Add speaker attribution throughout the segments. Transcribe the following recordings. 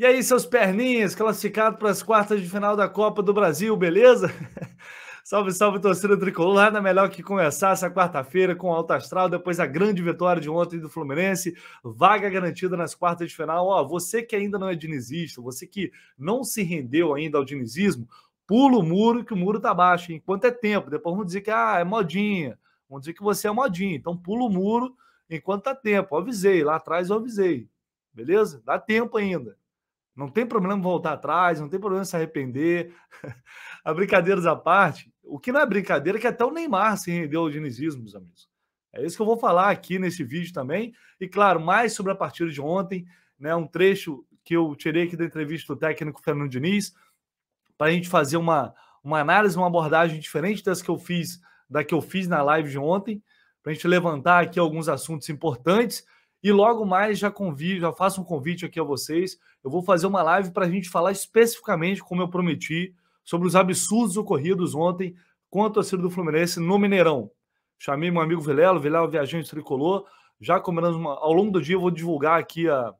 Speaker 1: E aí, seus perninhas, classificado para as quartas de final da Copa do Brasil, beleza? salve, salve, torcida tricolor. Nada melhor que começar essa quarta-feira com o Alta Astral, depois a grande vitória de ontem do Fluminense, vaga garantida nas quartas de final. Ó, você que ainda não é dinizista, você que não se rendeu ainda ao dinizismo, pula o muro que o muro tá baixo, enquanto é tempo. Depois vamos dizer que ah, é modinha, vamos dizer que você é modinha. Então pula o muro enquanto tá tempo. Eu avisei, lá atrás eu avisei. Beleza? Dá tempo ainda. Não tem problema voltar atrás, não tem problema se arrepender. a brincadeiras à parte, o que não é brincadeira é que até o Neymar se rendeu ao dinizismo, meus amigos. É isso que eu vou falar aqui nesse vídeo também. E claro, mais sobre a partida de ontem, né, um trecho que eu tirei aqui da entrevista do técnico Fernando Diniz, para a gente fazer uma, uma análise, uma abordagem diferente das que eu fiz, da que eu fiz na live de ontem, para a gente levantar aqui alguns assuntos importantes e logo mais já convido, já faço um convite aqui a vocês. Eu vou fazer uma live para a gente falar especificamente, como eu prometi, sobre os absurdos ocorridos ontem com a torcida do Fluminense no Mineirão. Chamei meu amigo Vilelo, Vilelo Viajante Tricolor. Já combinamos uma... ao longo do dia, eu vou divulgar aqui a...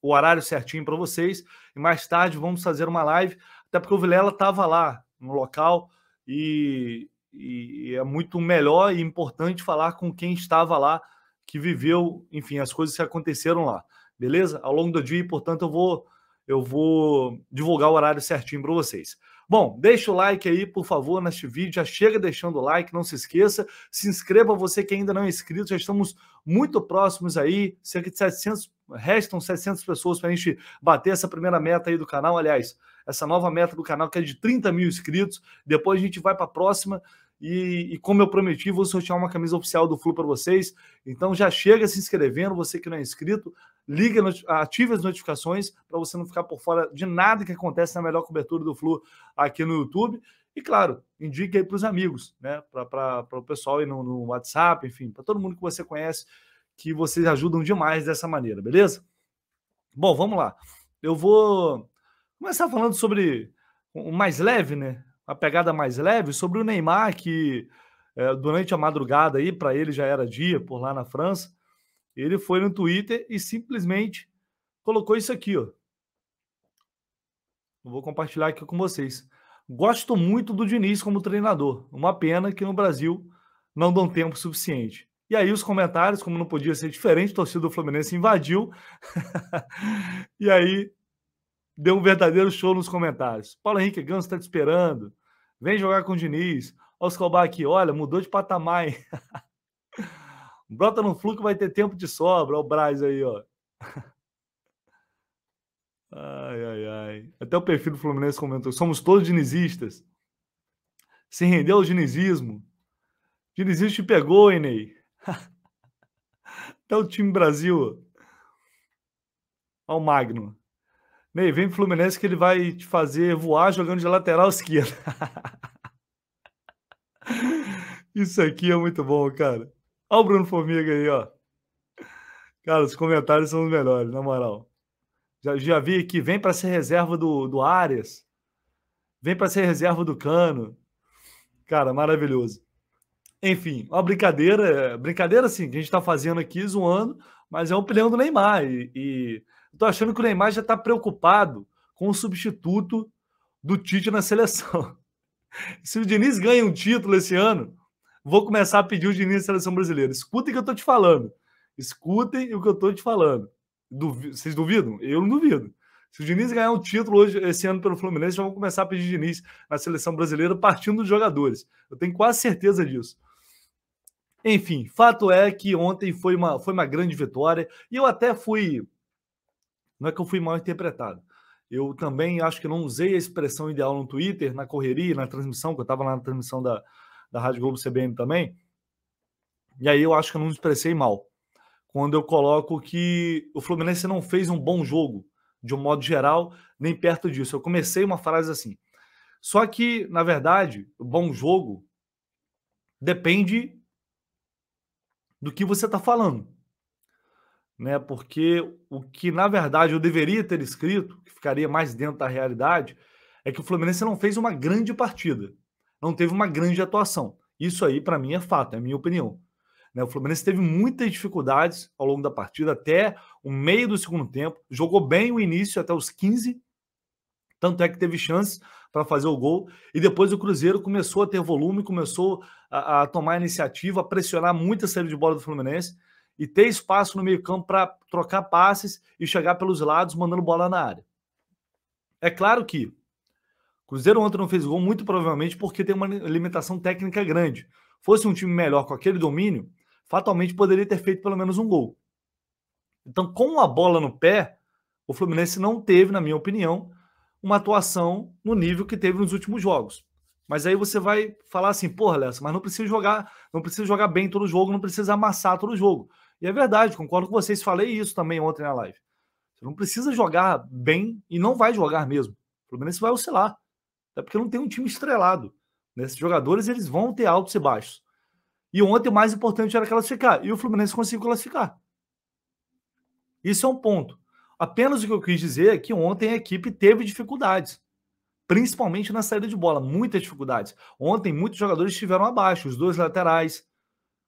Speaker 1: o horário certinho para vocês. E mais tarde vamos fazer uma live, até porque o Vilela estava lá no local e... e é muito melhor e importante falar com quem estava lá que viveu, enfim, as coisas que aconteceram lá, beleza? Ao longo do dia, portanto, eu vou eu vou divulgar o horário certinho para vocês. Bom, deixa o like aí, por favor, neste vídeo. Já chega deixando o like, não se esqueça. Se inscreva, você que ainda não é inscrito. Já estamos muito próximos aí, cerca de 700, restam 700 pessoas para a gente bater essa primeira meta aí do canal. Aliás, essa nova meta do canal que é de 30 mil inscritos. Depois a gente vai para a próxima. E, e, como eu prometi, vou sortear uma camisa oficial do Flu para vocês. Então já chega se inscrevendo, você que não é inscrito, liga, ative as notificações para você não ficar por fora de nada que acontece na melhor cobertura do Flu aqui no YouTube. E claro, indique aí para os amigos, né? Para o pessoal aí no, no WhatsApp, enfim, para todo mundo que você conhece, que vocês ajudam demais dessa maneira, beleza? Bom, vamos lá. Eu vou começar falando sobre o mais leve, né? uma pegada mais leve sobre o Neymar, que é, durante a madrugada aí, para ele já era dia por lá na França, ele foi no Twitter e simplesmente colocou isso aqui, ó. Eu vou compartilhar aqui com vocês. Gosto muito do Diniz como treinador. Uma pena que no Brasil não dão tempo suficiente. E aí os comentários, como não podia ser diferente, a torcida do Fluminense invadiu. e aí deu um verdadeiro show nos comentários. Paulo Henrique Ganso está te esperando. Vem jogar com o Diniz. cobar aqui, olha, mudou de patamar. Brota no fluxo vai ter tempo de sobra. Olha o Braz aí, ó. Ai, ai, ai. Até o perfil do Fluminense comentou: somos todos dinizistas. Se rendeu ao dinizismo. Dinizismo te pegou, Ney? Até o time Brasil. Olha o Magno. Ney, vem pro Fluminense que ele vai te fazer voar jogando de lateral esquerda. Isso aqui é muito bom, cara. Olha o Bruno Formiga aí, ó. Cara, os comentários são os melhores, na moral. Já, já vi aqui, vem para ser reserva do, do Arias. Vem para ser reserva do Cano. Cara, maravilhoso. Enfim, uma brincadeira, é, brincadeira assim, que a gente está fazendo aqui, zoando, mas é o pneu do Neymar. E, e Estou achando que o Neymar já está preocupado com o substituto do Tite na seleção. Se o Diniz ganha um título esse ano, vou começar a pedir o Diniz na seleção brasileira. Escutem o que eu estou te falando. Escutem o que eu estou te falando. Duvi Vocês duvidam? Eu não duvido. Se o Diniz ganhar um título hoje, esse ano pelo Fluminense, já vão começar a pedir Diniz na seleção brasileira, partindo dos jogadores. Eu tenho quase certeza disso. Enfim, fato é que ontem foi uma, foi uma grande vitória. E eu até fui não é que eu fui mal interpretado. Eu também acho que não usei a expressão ideal no Twitter, na correria, na transmissão, que eu estava lá na transmissão da, da Rádio Globo CBN também. E aí eu acho que eu não me expressei mal. Quando eu coloco que o Fluminense não fez um bom jogo, de um modo geral, nem perto disso. Eu comecei uma frase assim. Só que, na verdade, o bom jogo depende do que você está falando né? Porque o que na verdade eu deveria ter escrito, que ficaria mais dentro da realidade, é que o Fluminense não fez uma grande partida, não teve uma grande atuação. Isso aí para mim é fato, é minha opinião. Né? O Fluminense teve muitas dificuldades ao longo da partida até o meio do segundo tempo, jogou bem o início até os 15, tanto é que teve chance para fazer o gol. E depois o Cruzeiro começou a ter volume, começou a, a, tomar iniciativa, a pressionar muito a saída de bola do Fluminense e ter espaço no meio-campo para trocar passes e chegar pelos lados mandando bola na área. É claro que o Cruzeiro ontem não fez gol, muito provavelmente porque tem uma limitação técnica grande. Fosse um time melhor com aquele domínio, fatalmente poderia ter feito pelo menos um gol. Então, com a bola no pé, o Fluminense não teve, na minha opinião, uma atuação no nível que teve nos últimos jogos. Mas aí você vai falar assim, porra, Léo, mas não precisa jogar, não precisa jogar bem todo jogo, não precisa amassar todo jogo. E é verdade, concordo com vocês, falei isso também ontem na live. Você não precisa jogar bem e não vai jogar mesmo. O Fluminense é vai oscilar. Até porque não tem um time estrelado. Nesses né? Esses jogadores eles vão ter altos e baixos. E ontem o mais importante era classificar. E o Fluminense conseguiu classificar. Isso é um ponto. Apenas o que eu quis dizer é que ontem a equipe teve dificuldades. Principalmente na saída de bola, muitas dificuldades. Ontem muitos jogadores estiveram abaixo, os dois laterais.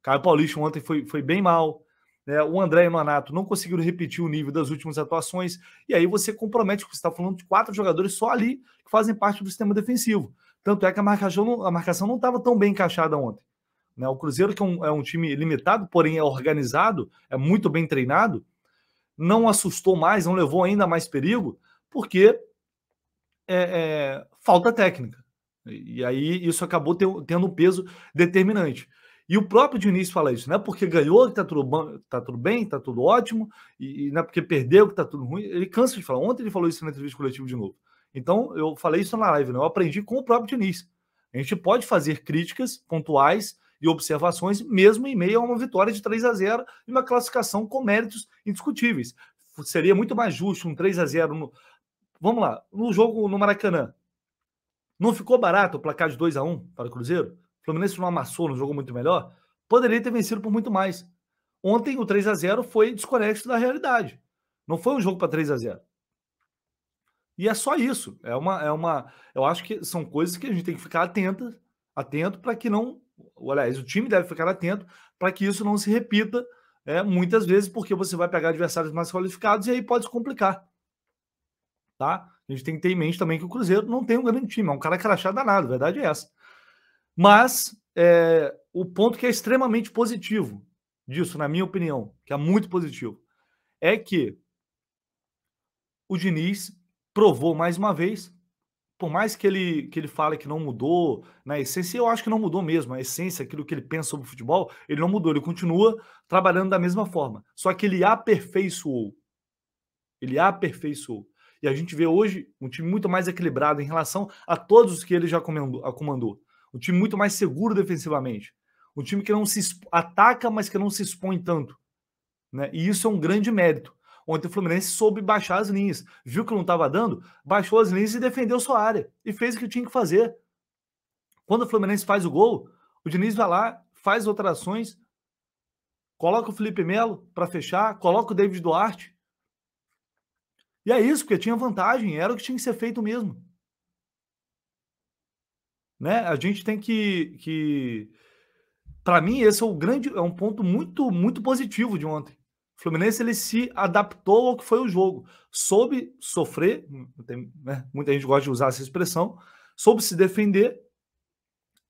Speaker 1: Caio Paulista ontem foi, foi bem mal né, o André e o Nonato não conseguiram repetir o nível das últimas atuações, e aí você compromete, você está falando de quatro jogadores só ali que fazem parte do sistema defensivo. Tanto é que a marcação, a marcação não estava tão bem encaixada ontem. Né? O Cruzeiro, que é um, é um time limitado, porém é organizado, é muito bem treinado, não assustou mais, não levou ainda mais perigo, porque é, é, falta técnica. E aí isso acabou ter, tendo um peso determinante. E o próprio Diniz fala isso, não é porque ganhou que está tudo, tá tudo bem, está tudo ótimo, e, e não é porque perdeu que está tudo ruim. Ele cansa de falar. Ontem ele falou isso na entrevista coletiva de novo. Então, eu falei isso na live, né? eu aprendi com o próprio Diniz. A gente pode fazer críticas pontuais e observações, mesmo em meio a uma vitória de 3 a 0 e uma classificação com méritos indiscutíveis. Seria muito mais justo um 3 a 0 no... Vamos lá, no jogo no Maracanã. Não ficou barato o placar de 2 a 1 para o Cruzeiro? Fluminense não amassou, não jogou muito melhor, poderia ter vencido por muito mais. Ontem o 3 a 0 foi desconexo da realidade. Não foi um jogo para 3 a 0. E é só isso. É uma, é uma. Eu acho que são coisas que a gente tem que ficar atenta, atento para que não. Aliás, o time deve ficar atento para que isso não se repita é, muitas vezes, porque você vai pegar adversários mais qualificados e aí pode se complicar. Tá? A gente tem que ter em mente também que o Cruzeiro não tem um grande time, é um cara crachado danado, a verdade é essa. Mas é, o ponto que é extremamente positivo disso, na minha opinião, que é muito positivo, é que o Diniz provou mais uma vez, por mais que ele, que ele fale que não mudou na né, essência, eu acho que não mudou mesmo, a essência, aquilo que ele pensa sobre o futebol, ele não mudou, ele continua trabalhando da mesma forma, só que ele aperfeiçoou. Ele aperfeiçoou. E a gente vê hoje um time muito mais equilibrado em relação a todos os que ele já comandou. Um time muito mais seguro defensivamente. Um time que não se ataca, mas que não se expõe tanto. Né? E isso é um grande mérito. Ontem o Fluminense soube baixar as linhas. Viu que não estava dando? Baixou as linhas e defendeu sua área. E fez o que tinha que fazer. Quando o Fluminense faz o gol, o Diniz vai lá, faz alterações, coloca o Felipe Melo para fechar, coloca o David Duarte. E é isso, porque tinha vantagem, era o que tinha que ser feito mesmo. Né? A gente tem que. que... Para mim, esse é, o grande, é um ponto muito, muito positivo de ontem. O Fluminense ele se adaptou ao que foi o jogo. Soube sofrer, tem, né? muita gente gosta de usar essa expressão, soube se defender.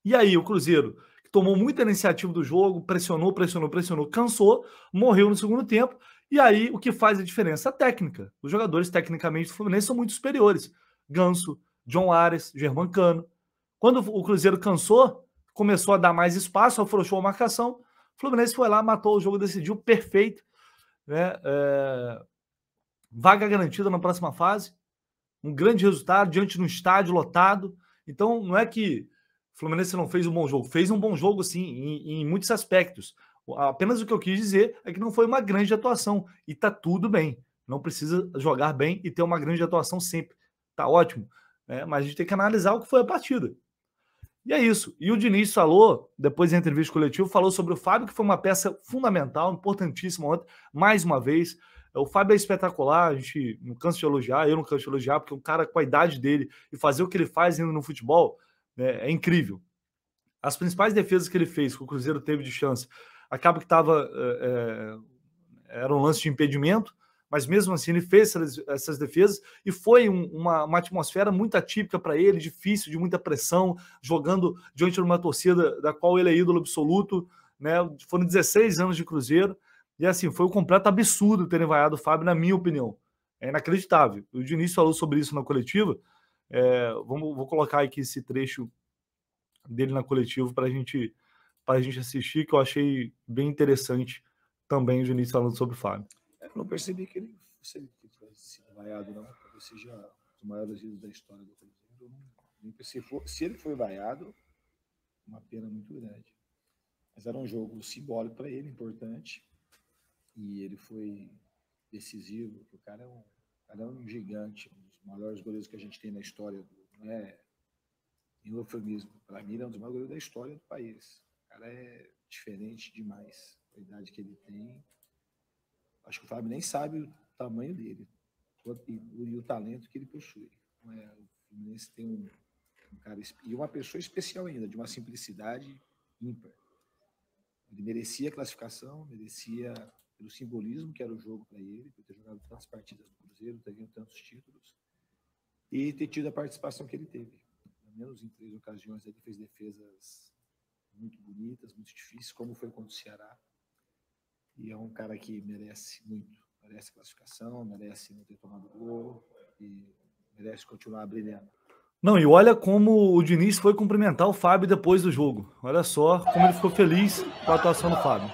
Speaker 1: E aí, o Cruzeiro, que tomou muita iniciativa do jogo, pressionou, pressionou, pressionou, cansou, morreu no segundo tempo. E aí, o que faz a diferença? A técnica. Os jogadores, tecnicamente, do Fluminense são muito superiores. Ganso, John Ares, Germancano, quando o Cruzeiro cansou, começou a dar mais espaço, afrouxou a marcação. O Fluminense foi lá, matou o jogo, decidiu perfeito. Né? É... Vaga garantida na próxima fase. Um grande resultado, diante de um estádio lotado. Então, não é que o Fluminense não fez um bom jogo. Fez um bom jogo, sim, em, em muitos aspectos. Apenas o que eu quis dizer é que não foi uma grande atuação. E tá tudo bem. Não precisa jogar bem e ter uma grande atuação sempre. Tá ótimo. Né, mas a gente tem que analisar o que foi a partida. E é isso. E o Diniz falou, depois da entrevista coletiva, falou sobre o Fábio, que foi uma peça fundamental, importantíssima ontem, mais uma vez. O Fábio é espetacular, a gente não cansa de elogiar, eu não canso de elogiar, porque é um cara com a idade dele e fazer o que ele faz ainda no futebol né, é incrível. As principais defesas que ele fez, que o Cruzeiro teve de chance, acaba que estava. É, eh, eh, era um lance de impedimento, mas mesmo assim ele fez essas, defesas e foi um, uma, uma, atmosfera muito atípica para ele, difícil, de muita pressão, jogando diante de uma torcida da qual ele é ídolo absoluto, né? Foram 16 anos de Cruzeiro e assim foi um completo absurdo ter vaiado o Fábio, na minha opinião. É inacreditável. O Diniz falou sobre isso na coletiva. É, vamos, vou colocar aqui esse trecho dele na coletiva para gente, a gente assistir, que eu achei bem interessante também o Diniz falando sobre o Fábio
Speaker 2: não percebi que ele se tivesse sido vaiado, não. Talvez seja um dos maiores ídolos da história do Cruzeiro. Não, se, for, se ele foi vaiado, uma pena muito grande. Mas era um jogo simbólico para ele, importante. E ele foi decisivo, porque o cara é um, cara é um gigante, um dos maiores goleiros que a gente tem na história. Do, não é em eufemismo. Para mim, ele é um dos maiores goleiros da história do país. O cara é diferente demais. A idade que ele tem, Acho que o Fábio nem sabe o tamanho dele e, o talento que ele possui. É, o Fluminense tem um, um, cara e uma pessoa especial ainda, de uma simplicidade ímpar. Ele merecia a classificação, merecia pelo simbolismo que era o jogo para ele, por ter jogado tantas partidas no Cruzeiro, ter ganho tantos títulos e ter tido a participação que ele teve. Pelo menos em três ocasiões ele fez defesas muito bonitas, muito difíceis, como foi contra o Ceará. E é um cara que merece muito. Merece classificação, merece não ter tomado gol e merece continuar brilhando.
Speaker 1: Não, e olha como o Diniz foi cumprimentar o Fábio depois do jogo. Olha só como ele ficou feliz com a atuação do Fábio.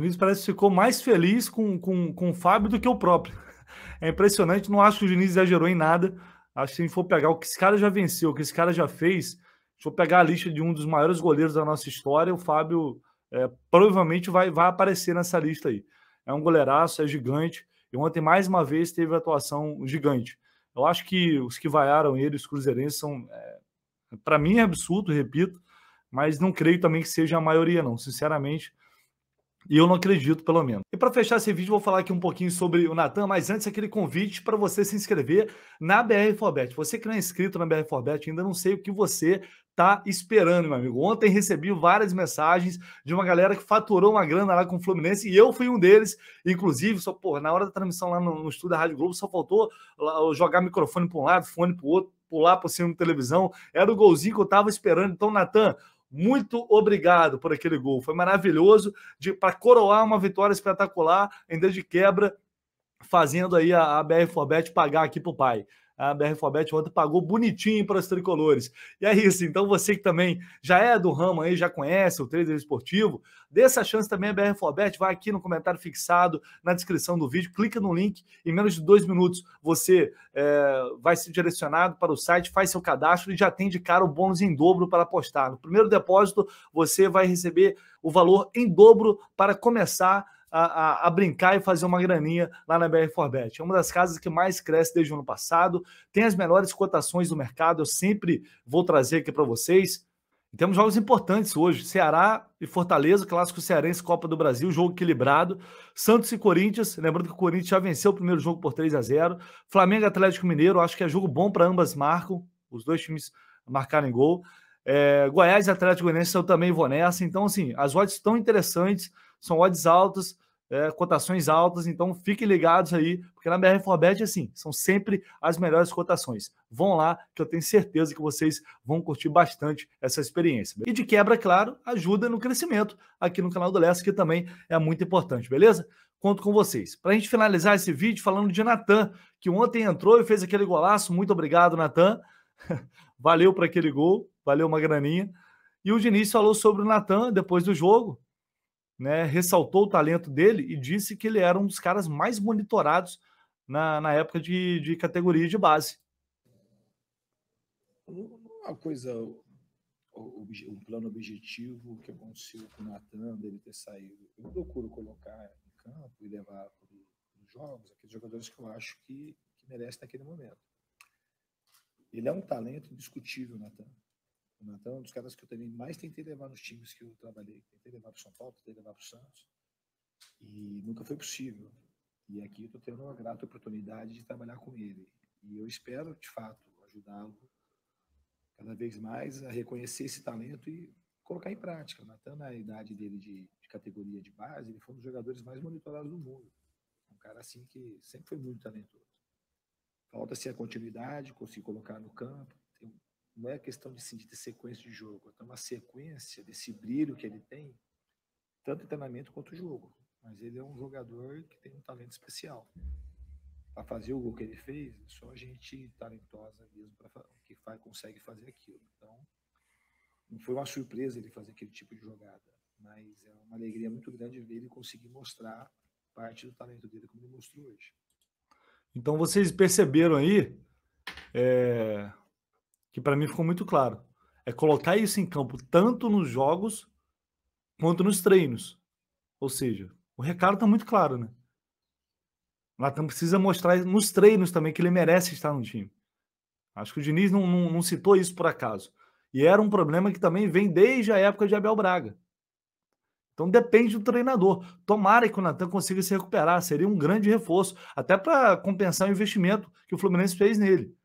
Speaker 1: Diniz parece que ficou mais feliz com, com, com o Fábio do que o próprio. É impressionante, não acho que o Diniz exagerou em nada. Acho que se for pegar o que esse cara já venceu, o que esse cara já fez, se for pegar a lista de um dos maiores goleiros da nossa história, o Fábio é, provavelmente vai, vai aparecer nessa lista aí. É um goleiraço, é gigante. E ontem, mais uma vez, teve atuação gigante. Eu acho que os que vaiaram ele, os cruzeirenses, são. É, para mim é absurdo, repito, mas não creio também que seja a maioria, não. Sinceramente, e eu não acredito, pelo menos. E para fechar esse vídeo, vou falar aqui um pouquinho sobre o Natan, mas antes aquele convite para você se inscrever na BR Forbet. Você que não é inscrito na BR Forbet, ainda não sei o que você tá esperando, meu amigo. Ontem recebi várias mensagens de uma galera que faturou uma grana lá com o Fluminense e eu fui um deles. Inclusive, só por na hora da transmissão lá no, no estúdio da Rádio Globo, só faltou jogar microfone para um lado, fone para o outro pular para cima da televisão. Era o golzinho que eu tava esperando. Então, Natan, muito obrigado por aquele gol. Foi maravilhoso para coroar uma vitória espetacular, ainda de quebra, fazendo aí a, a BR Forbet pagar aqui para o pai a BR Fobet ontem pagou bonitinho para os tricolores. E é isso, então você que também já é do ramo aí, já conhece o trader esportivo, dê essa chance também a BR Fobet, vai aqui no comentário fixado, na descrição do vídeo, clica no link, em menos de dois minutos você é, vai ser direcionado para o site, faz seu cadastro e já tem de cara o bônus em dobro para apostar. No primeiro depósito, você vai receber o valor em dobro para começar a, a, a, brincar e fazer uma graninha lá na BR Forbet. É uma das casas que mais cresce desde o ano passado, tem as melhores cotações do mercado, eu sempre vou trazer aqui para vocês. E temos jogos importantes hoje: Ceará e Fortaleza, clássico cearense, Copa do Brasil, jogo equilibrado. Santos e Corinthians, lembrando que o Corinthians já venceu o primeiro jogo por 3 a 0 Flamengo e Atlético Mineiro, acho que é jogo bom para ambas marcam, os dois times marcarem gol. É, Goiás e Atlético Goianiense eu também vou nessa. Então, assim, as odds estão interessantes, são odds altas é, cotações altas, então fiquem ligados aí, porque na BR Forbet, assim, são sempre as melhores cotações. Vão lá, que eu tenho certeza que vocês vão curtir bastante essa experiência. E de quebra, claro, ajuda no crescimento aqui no canal do Leste, que também é muito importante, beleza? Conto com vocês. Para a gente finalizar esse vídeo falando de Natan, que ontem entrou e fez aquele golaço, muito obrigado, Natan. valeu para aquele gol, valeu uma graninha. E o Diniz falou sobre o Natan depois do jogo, né, ressaltou o talento dele e disse que ele era um dos caras mais monitorados na, na época de, de categoria de base.
Speaker 2: Uma coisa, um plano objetivo que aconteceu com o Natan, dele ter saído. Eu procuro colocar em campo e levar para os jogos aqueles jogadores que eu acho que, que merecem naquele momento. Ele é um talento indiscutível, Natan. O então, Natan é um dos caras que eu também mais tentei levar nos times que eu trabalhei. Tentei levar para o São Paulo, tentei levar para o Santos. E nunca foi possível. E aqui eu estou tendo uma grata oportunidade de trabalhar com ele. E eu espero, de fato, ajudá-lo cada vez mais a reconhecer esse talento e colocar em prática. O Natan, na idade dele de, de, categoria de base, ele foi um dos jogadores mais monitorados do mundo. Um cara assim que sempre foi muito talentoso. Falta-se a continuidade, conseguir colocar no campo, não é questão de, assim, ter sequência de jogo, é uma sequência desse brilho que ele tem, tanto em treinamento quanto o jogo. Mas ele é um jogador que tem um talento especial. Para fazer o gol que ele fez, só gente talentosa mesmo pra, que faz, consegue fazer aquilo. Então, não foi uma surpresa ele fazer aquele tipo de jogada, mas é uma alegria muito grande ver ele conseguir mostrar parte do talento dele como ele mostrou hoje.
Speaker 1: Então vocês perceberam aí é que para mim ficou muito claro. É colocar isso em campo tanto nos jogos quanto nos treinos. Ou seja, o recado está muito claro, né? O Latam precisa mostrar nos treinos também que ele merece estar no time. Acho que o Diniz não, não, não citou isso por acaso. E era um problema que também vem desde a época de Abel Braga. Então depende do treinador. Tomara que o Natan consiga se recuperar, seria um grande reforço, até para compensar o investimento que o Fluminense fez nele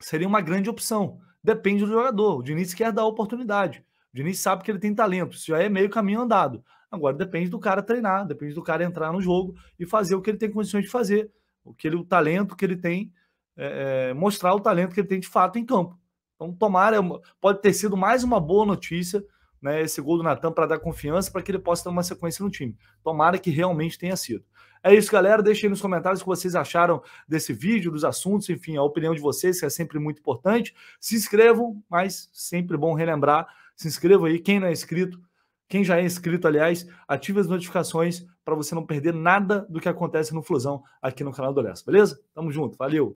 Speaker 1: seria uma grande opção. Depende do jogador. O Diniz quer dar oportunidade. O Diniz sabe que ele tem talento, isso já é meio caminho andado. Agora depende do cara treinar, depende do cara entrar no jogo e fazer o que ele tem condições de fazer, o que ele, o talento que ele tem, é, é mostrar o talento que ele tem de fato em campo. Então, tomara, pode ter sido mais uma boa notícia né, esse gol do Natan para dar confiança para que ele possa ter uma sequência no time. Tomara que realmente tenha sido. É isso, galera. Deixem nos comentários o que vocês acharam desse vídeo, dos assuntos, enfim, a opinião de vocês, que é sempre muito importante. Se inscrevam, mas sempre bom relembrar. Se inscrevam aí. Quem não é inscrito, quem já é inscrito, aliás, ative as notificações para você não perder nada do que acontece no Flusão aqui no canal do Leste, beleza? Tamo junto, valeu!